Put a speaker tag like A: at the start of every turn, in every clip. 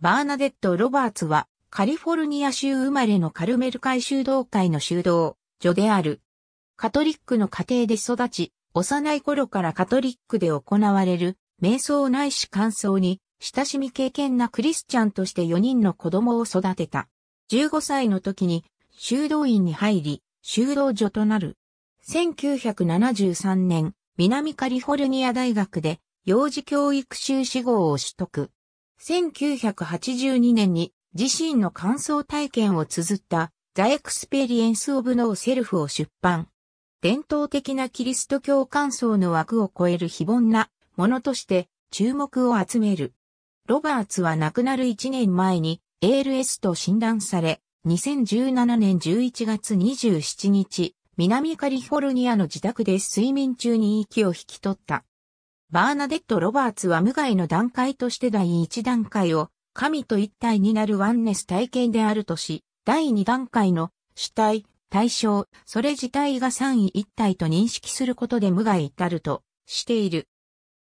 A: バーナデット・ロバーツは、カリフォルニア州生まれのカルメル会修道会の修道女である。カトリックの家庭で育ち、幼い頃からカトリックで行われる、瞑想ないし感想に、親しみ経験なクリスチャンとして4人の子供を育てた。15歳の時に、修道院に入り、修道女となる。1973年、南カリフォルニア大学で、幼児教育修士号を取得。1982年に自身の感想体験を綴った The Experience of No Self を出版。伝統的なキリスト教感想の枠を超える非凡なものとして注目を集める。ロバーツは亡くなる1年前に ALS と診断され、2017年11月27日、南カリフォルニアの自宅で睡眠中に息を引き取った。バーナデット・ロバーツは無害の段階として第1段階を神と一体になるワンネス体系であるとし、第2段階の主体、対象、それ自体が三位一体と認識することで無害至るとしている。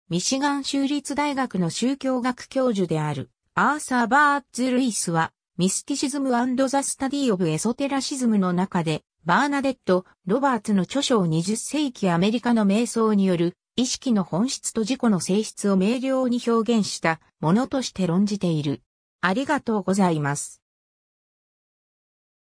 A: ミシガン州立大学の宗教学教授であるアーサー・バーツ・ルイスはミスティシズムザ・スタディ・オブ・エソテラシズムの中でバーナデット・ロバーツの著書を20世紀アメリカの瞑想による意識の本質と自己の性質を明瞭に表現したものとして論じている。ありがとうございます。